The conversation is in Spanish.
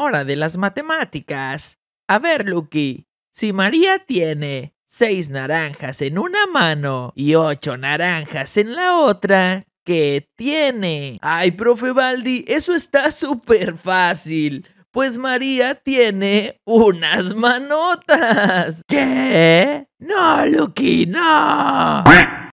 hora de las matemáticas. A ver, Lucky, si María tiene seis naranjas en una mano y ocho naranjas en la otra, ¿qué tiene? Ay, profe Baldi, eso está súper fácil. Pues María tiene unas manotas. ¿Qué? No, Lucky, no.